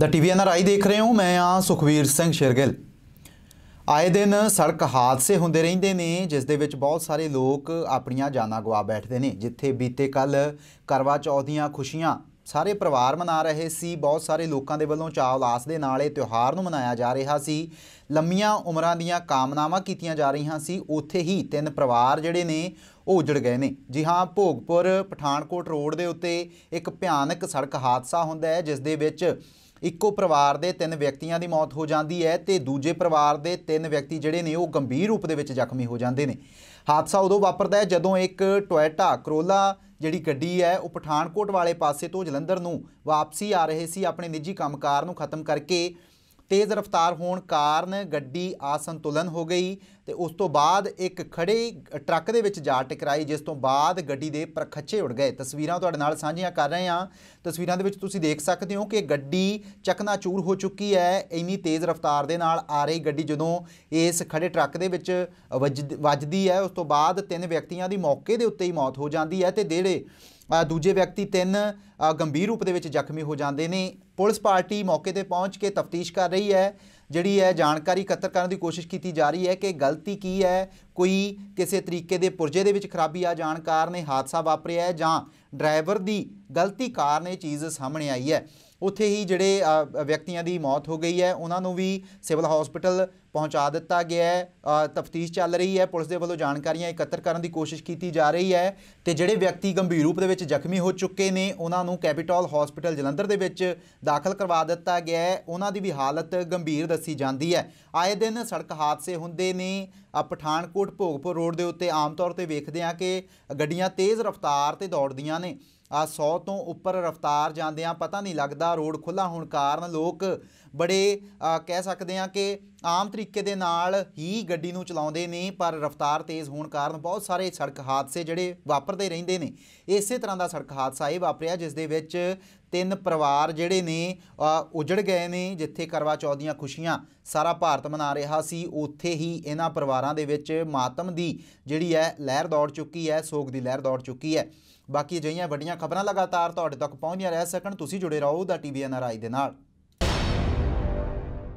ਦਾ T ਆਈ ਦੇਖ ਰਹੇ ਹੋ ਮੈਂ ਆ ਸੁਖਵੀਰ ਸਿੰਘ ਸ਼ਿਰਗਿਲ ਆਏ ਦਿਨ ਸੜਕ ਹਾਦਸੇ ਹੁੰਦੇ ਰਹਿੰਦੇ ਨੇ ਜਿਸ ਦੇ ਵਿੱਚ ਬਹੁਤ ਸਾਰੇ ਲੋਕ ਆਪਣੀਆਂ ਜਾਨਾਂ ਗਵਾ ਬੈਠਦੇ ਨੇ ਜਿੱਥੇ ਬੀਤੇ ਕੱਲ ਕਰਵਾ ਚੌਥ ਦੀਆਂ ਖੁਸ਼ੀਆਂ ਸਾਰੇ ਪਰਿਵਾਰ ਮਨਾ ਰਹੇ ਸੀ ਬਹੁਤ ਸਾਰੇ ਲੋਕਾਂ ਦੇ ਵੱਲੋਂ ਚਾਅ ਉਲਾਸ ਦੇ ਨਾਲ ਇਹ ਤਿਉਹਾਰ ਨੂੰ ਮਨਾਇਆ ਜਾ ਰਿਹਾ ਸੀ ਲੰਮੀਆਂ ਉਮਰਾਂ ਦੀਆਂ ਕਾਮਨਾਵਾਂ ਕੀਤੀਆਂ ਜਾ ਰਹੀਆਂ ਸੀ ਉੱਥੇ ਹੀ ਤਿੰਨ ਪਰਿਵਾਰ ਜਿਹੜੇ ਨੇ ਉਹ ਉਜੜ ਗਏ ਨੇ ਜੀ ਹਾਂ ਭੋਗਪੁਰ ਪਠਾਨਕੋਟ ਰੋਡ ਦੇ ਉੱਤੇ ਇੱਕ ਭਿਆਨਕ ਸੜਕ ਹਾਦਸਾ ਹੁੰਦਾ ਹੈ ਜਿਸ ਦੇ ਵਿੱਚ ਇੱਕੋ ਪਰਿਵਾਰ ਦੇ ਤਿੰਨ ਵਿਅਕਤੀਆਂ ਦੀ ਮੌਤ ਹੋ ਜਾਂਦੀ ਹੈ ਤੇ ਦੂਜੇ ਪਰਿਵਾਰ ਦੇ ਤਿੰਨ ਵਿਅਕਤੀ ਜਿਹੜੇ ਨੇ ਉਹ ਗੰਭੀਰ ਰੂਪ ਦੇ ਵਿੱਚ ਜ਼ਖਮੀ ਹੋ ਜਾਂਦੇ ਨੇ ਹਾਦਸਾ ਉਦੋਂ ਵਾਪਰਦਾ ਹੈ ਜਦੋਂ ਇੱਕ ਟੋਇਟਾ ਕਰੋਲਾ ਜਿਹੜੀ ਗੱਡੀ ਹੈ ਉਹ ਪਠਾਨਕੋਟ ਵਾਲੇ ਪਾਸੇ ਤੋਂ ਜਲੰਧਰ ਨੂੰ ਵਾਪਸੀ ਆ ਰਹੇ ਸੀ ਆਪਣੇ ਨਿੱਜੀ ਕੰਮਕਾਰ ਨੂੰ ਖਤਮ ਕਰਕੇ ਤੇਜ਼ ਰਫ਼ਤਾਰ ਹੋਣ ਕਾਰਨ ਗੱਡੀ ਆਸੰਤੁਲਨ ਹੋ ਗਈ ਤੇ ਉਸ ਤੋਂ ਬਾਅਦ ਇੱਕ ਖੜੇ ਟਰੱਕ ਦੇ ਵਿੱਚ ਜਾ ਟਕਰਾਈ ਜਿਸ ਤੋਂ ਬਾਅਦ ਗੱਡੀ ਦੇ ਪਰਖੱਚੇ ਉੱਡ ਗਏ ਤਸਵੀਰਾਂ ਤੁਹਾਡੇ ਨਾਲ ਸਾਂਝੀਆਂ ਕਰ ਰਹੇ ਹਾਂ ਤਸਵੀਰਾਂ ਦੇ ਵਿੱਚ ਤੁਸੀਂ ਦੇਖ ਸਕਦੇ ਹੋ ਕਿ ਗੱਡੀ ਚਕਨਾਚੂਰ ਹੋ ਚੁੱਕੀ ਹੈ ਇੰਨੀ ਤੇਜ਼ ਰਫ਼ਤਾਰ ਦੇ ਨਾਲ ਆ ਰਹੀ ਗੱਡੀ ਜਦੋਂ ਇਸ ਖੜੇ ਟਰੱਕ ਦੇ ਵਿੱਚ ਵੱਜਦੀ ਹੈ ਉਸ ਤੋਂ ਬਾਅਦ ਤਿੰਨ ਵਿਅਕਤੀਆਂ ਦੀ ਮੌਕੇ ਦੇ ਉੱਤੇ ਹੀ ਮੌਤ ਹੋ ਜਾਂਦੀ ਹੈ ਤੇ ਦੇੜੇ ਦੂਜੇ ਵਿਅਕਤੀ ਤਿੰਨ ਗੰਭੀਰ ਰੂਪ ਦੇ ਵਿੱਚ ਜ਼ਖਮੀ ਹੋ ਜਾਂਦੇ ਨੇ ਪੁਲਿਸ ਪਾਰਟੀ ਮੌਕੇ ਤੇ ਪਹੁੰਚ ਕੇ ਤਫਤੀਸ਼ ਕਰ ਰਹੀ ਹੈ ਜਿਹੜੀ ਹੈ ਜਾਣਕਾਰੀ ਇਕੱਤਰ ਕਰਨ ਦੀ ਕੋਸ਼ਿਸ਼ ਕੀਤੀ ਜਾ ਰਹੀ ਹੈ ਕਿ ਗਲਤੀ ਕੀ ਹੈ ਕੋਈ ਕਿਸੇ ਤਰੀਕੇ ਦੇ ਪੁਰਜੇ ਦੇ ਵਿੱਚ ਖਰਾਬੀ ਆ ਜਾਣ ਕਾਰਨ ਇਹ ਹਾਦਸਾ ਵਾਪਰਿਆ ਹੈ ਜਾਂ ਡਰਾਈਵਰ ਦੀ ਗਲਤੀ ਕਾਰਨ ਇਹ ਚੀਜ਼ ਸਾਹਮਣੇ ਆਈ ਹੈ ਉੱਥੇ ਹੀ ਜਿਹੜੇ ਵਿਅਕਤੀਆਂ ਦੀ ਮੌਤ ਹੋ ਗਈ ਹੈ ਉਹਨਾਂ ਨੂੰ ਵੀ ਸਿਵਲ ਹਸਪੀਟਲ ਪਹੁੰਚਾ ਦਿੱਤਾ ਗਿਆ ਹੈ ਤਫਤੀਸ਼ ਚੱਲ ਰਹੀ ਹੈ ਪੁਲਿਸ ਦੇ ਵੱਲੋਂ ਜਾਣਕਾਰੀਆਂ ਇਕੱਤਰ ਕਰਨ ਦੀ ਕੋਸ਼ਿਸ਼ ਕੀਤੀ ਜਾ ਰਹੀ ਹੈ ਤੇ ਜਿਹੜੇ ਵਿਅਕਤੀ ਗੰਭੀਰ ਰੂਪ ਦੇ ਵਿੱਚ ਜ਼ਖਮੀ ਹੋ ਚੁੱਕੇ ਨੇ ਉਹਨਾਂ ਨੂੰ ਕੈਪੀਟਲ ਹਸਪੀਟਲ ਜਲੰਧਰ ਦੇ ਵਿੱਚ ਦਾਖਲ ਕਰਵਾ ਦਿੱਤਾ ਗਿਆ ਹੈ ਉਹਨਾਂ ਦੀ ਵੀ ਹਾਲਤ ਗੰਭੀਰ ਦੱਸੀ ਜਾਂਦੀ ਹੈ ਆਏ ਦਿਨ ਸੜਕ ਹਾਦਸੇ ਹੁੰਦੇ ਨੇ ਪਠਾਨਕੋਟ ਭੋਗਪੁਰ ਰੋਡ ਦੇ ਉੱਤੇ ਆਮ ਤੌਰ ਤੇ ਵੇਖਦੇ ਆ ਕਿ ਗੱਡੀਆਂ ਤੇਜ਼ ਰਫ਼ਤਾਰ ਤੇ ਦੌੜਦੀਆਂ ਨੇ ਆ 100 ਤੋਂ ਉੱਪਰ ਰਫ਼ਤਾਰ ਜਾਂਦੇ ਆ ਪਤਾ ਨਹੀਂ ਲੱਗਦਾ ਰੋਡ ਖੁੱਲਾ ਹੋਣ ਕਾਰਨ ਲੋਕ ਬੜੇ ਕਹਿ ਸਕਦੇ ਆ ਕਿ ਆਮ ਤਰੀਕੇ ਦੇ ਨਾਲ ਹੀ ਗੱਡੀ ਨੂੰ ਚਲਾਉਂਦੇ ਨੇ ਪਰ ਰਫ਼ਤਾਰ ਤੇਜ਼ ਹੋਣ ਕਾਰਨ ਬਹੁਤ ਸਾਰੇ ਸੜਕ ਹਾਦਸੇ ਜਿਹੜੇ ਵਾਪਰਦੇ ਰਹਿੰਦੇ ਨੇ ਇਸੇ ਤਰ੍ਹਾਂ ਦਾ ਸੜਕ ਹਾਦਸਾ ਇਹ ਵਾਪਰਿਆ ਜਿਸ ਦੇ ਵਿੱਚ ਤਿੰਨ ਪਰਿਵਾਰ ਜਿਹੜੇ ਨੇ ਉਜੜ ਗਏ ਨੇ ਜਿੱਥੇ ਕਰਵਾ ਚੌਥ ਦੀਆਂ ਖੁਸ਼ੀਆਂ ਸਾਰਾ ਭਾਰਤ ਮਨਾ ਰਿਹਾ ਸੀ ਉੱਥੇ ਹੀ ਇਹਨਾਂ ਪਰਿਵਾਰਾਂ ਦੇ ਵਿੱਚ ਮਾਤਮ ਦੀ ਜਿਹੜੀ ਹੈ ਲਹਿਰ ਦੌੜ ਚੁੱਕੀ ਹੈ ਸੋਗ ਦੀ ਲਹਿਰ ਦੌੜ ਚੁੱਕੀ ਹੈ ਬਾਕੀ ਅਜਿਹੀਆਂ ਵੱਡੀਆਂ ਖਬਰਾਂ ਲਗਾਤਾਰ ਤੁਹਾਡੇ ਤੱਕ ਪਹੁੰਚੀਆਂ ਰਹਿ ਸਕਣ ਤੁਸੀਂ ਜੁੜੇ ਰਹੋ ਦਾ ਟੀਵੀ ਐਨ ਆਰ ਆਈ ਦੇ ਨਾਲ